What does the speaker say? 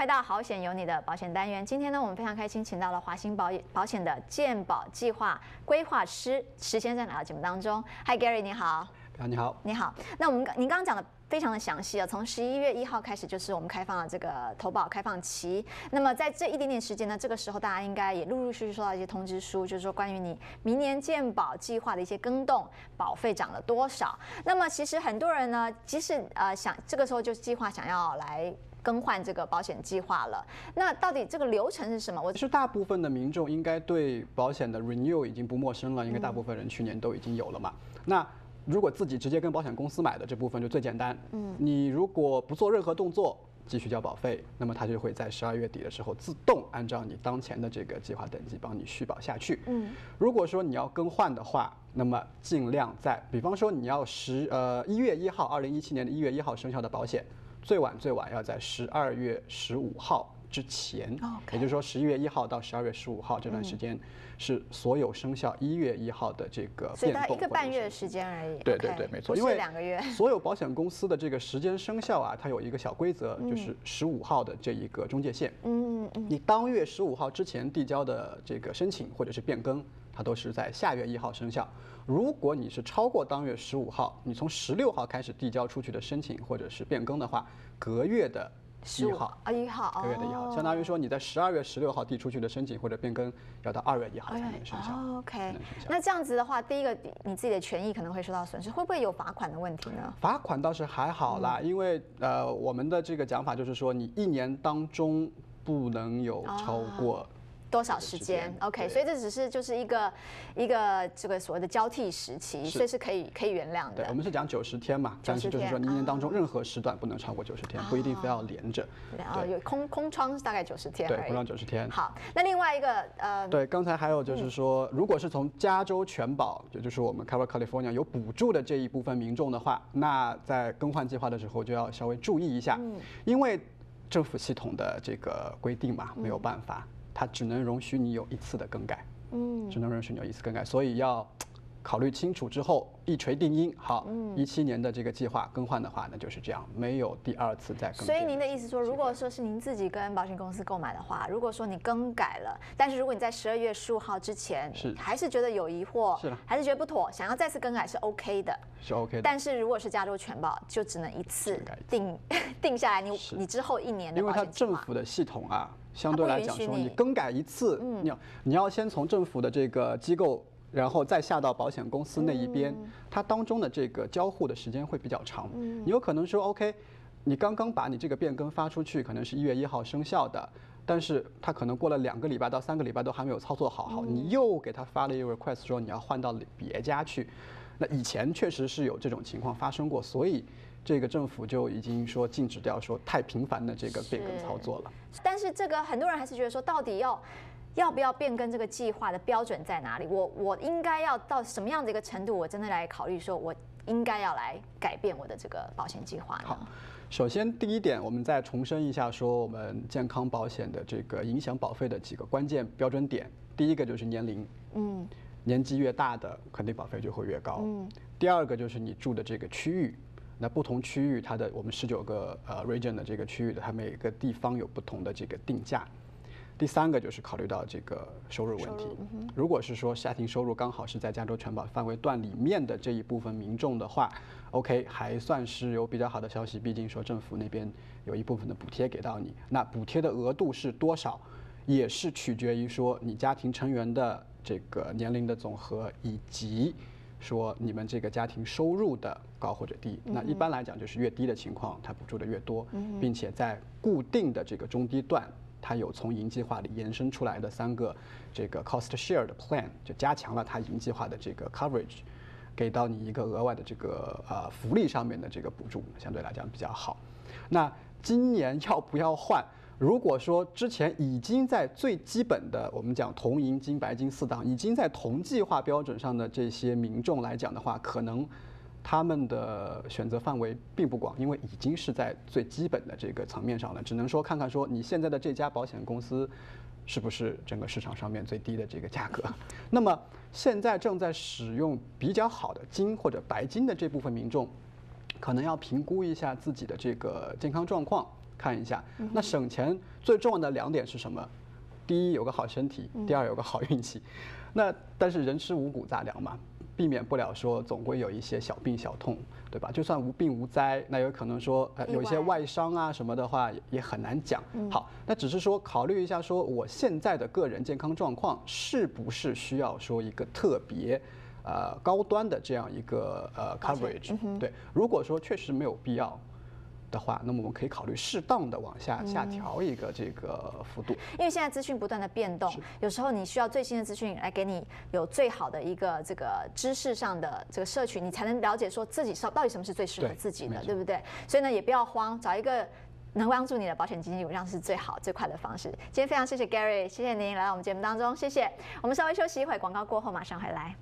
快到好险有你的保险单元。今天呢，我们非常开心，请到了华兴保保险的健保计划规划师，石先生来到节目当中？Hi Gary，你好。你好，你好。你好，那我们您刚刚讲的非常的详细啊，从十一月一号开始就是我们开放了这个投保开放期。那么在这一点点时间呢，这个时候大家应该也陆陆续续收到一些通知书，就是说关于你明年健保计划的一些更动，保费涨了多少。那么其实很多人呢，即使呃想这个时候就是计划想要来。更换这个保险计划了，那到底这个流程是什么？我是大部分的民众应该对保险的 renew 已经不陌生了，因为大部分人去年都已经有了嘛。那如果自己直接跟保险公司买的这部分就最简单，嗯，你如果不做任何动作，继续交保费，那么它就会在十二月底的时候自动按照你当前的这个计划等级帮你续保下去。嗯，如果说你要更换的话，那么尽量在，比方说你要十呃一月一号二零一七年的一月一号生效的保险。最晚最晚要在十二月十五号。之前，也就是说十一月一号到十二月十五号这段时间，是所有生效一月一号的这个变动。所以一个半月的时间而已。对对对，没错，因为两个月。所有保险公司的这个时间生效啊，它有一个小规则，就是十五号的这一个中介线。嗯嗯。你当月十五号之前递交的这个申请或者是变更，它都是在下月一号生效。如果你是超过当月十五号，你从十六号开始递交出去的申请或者是变更的话，隔月的。五号啊，一号，一月的一号，相当于说你在十二月十六号递出去的申请或者变更，要到二月一号才能生效。OK。那这样子的话，第一个你自己的权益可能会受到损失，会不会有罚款的问题呢？罚款倒是还好啦，因为呃，我们的这个讲法就是说，你一年当中不能有超过。多少时间？OK，所以这只是就是一个一个这个所谓的交替时期，所以是可以可以原谅的。对我们是讲九十天嘛，但是就是说你一年当中任何时段不能超过九十天，不一定非要连着。对，有空空窗大概九十天，对，空窗九十天。好，那另外一个呃，对，刚才还有就是说，如果是从加州全保，也就是我们 Cover California 有补助的这一部分民众的话，那在更换计划的时候就要稍微注意一下，因为政府系统的这个规定嘛，没有办法。它只能容许你有一次的更改，嗯，只能容许你有一次更改，所以要考虑清楚之后一锤定音。好，一七年的这个计划更换的话，那就是这样，没有第二次再。更。所以您的意思说，如果说是您自己跟保险公司购买的话，如果说你更改了，但是如果你在十二月十五号之前是还是觉得有疑惑是，还是觉得不妥，想要再次更改是 OK 的，是 OK 的。但是如果是加州全保，就只能一次定 定下来，你你之后一年的因为它政府的系统啊。相对来讲说，你更改一次，你要你要先从政府的这个机构，然后再下到保险公司那一边，它当中的这个交互的时间会比较长。你有可能说，OK，你刚刚把你这个变更发出去，可能是一月一号生效的，但是他可能过了两个礼拜到三个礼拜都还没有操作好，好，你又给他发了一个 request 说你要换到别家去。那以前确实是有这种情况发生过，所以这个政府就已经说禁止掉说太频繁的这个变更操作了。但是这个很多人还是觉得说，到底要要不要变更这个计划的标准在哪里？我我应该要到什么样的一个程度，我真的来考虑说，我应该要来改变我的这个保险计划呢？好，首先第一点，我们再重申一下说，我们健康保险的这个影响保费的几个关键标准点，第一个就是年龄，嗯。年纪越大的，肯定保费就会越高。第二个就是你住的这个区域，那不同区域它的我们十九个呃 region 的这个区域的，它每个地方有不同的这个定价。第三个就是考虑到这个收入问题，如果是说家庭收入刚好是在加州全保范围段里面的这一部分民众的话，OK 还算是有比较好的消息，毕竟说政府那边有一部分的补贴给到你。那补贴的额度是多少，也是取决于说你家庭成员的。这个年龄的总和，以及说你们这个家庭收入的高或者低，那一般来讲就是越低的情况，它补助的越多，并且在固定的这个中低段，它有从银计划里延伸出来的三个这个 cost s h a r e 的 plan，就加强了它银计划的这个 coverage，给到你一个额外的这个呃福利上面的这个补助，相对来讲比较好。那今年要不要换？如果说之前已经在最基本的我们讲铜银金白金四档已经在同计划标准上的这些民众来讲的话，可能他们的选择范围并不广，因为已经是在最基本的这个层面上了。只能说看看说你现在的这家保险公司是不是整个市场上面最低的这个价格。那么现在正在使用比较好的金或者白金的这部分民众，可能要评估一下自己的这个健康状况。看一下，那省钱最重要的两点是什么？第一，有个好身体；第二，有个好运气。那但是人吃五谷杂粮嘛，避免不了说总会有一些小病小痛，对吧？就算无病无灾，那有可能说有一些外伤啊什么的话，也很难讲。好，那只是说考虑一下，说我现在的个人健康状况是不是需要说一个特别，呃，高端的这样一个呃 coverage？对，如果说确实没有必要。的话，那么我们可以考虑适当的往下下调一个这个幅度。因为现在资讯不断的变动，有时候你需要最新的资讯来给你有最好的一个这个知识上的这个摄取，你才能了解说自己是到底什么是最适合自己的，对不对？所以呢，也不要慌，找一个能帮助你的保险经纪，这量是最好最快的方式。今天非常谢谢 Gary，谢谢您来到我们节目当中，谢谢。我们稍微休息一会，广告过后马上回来。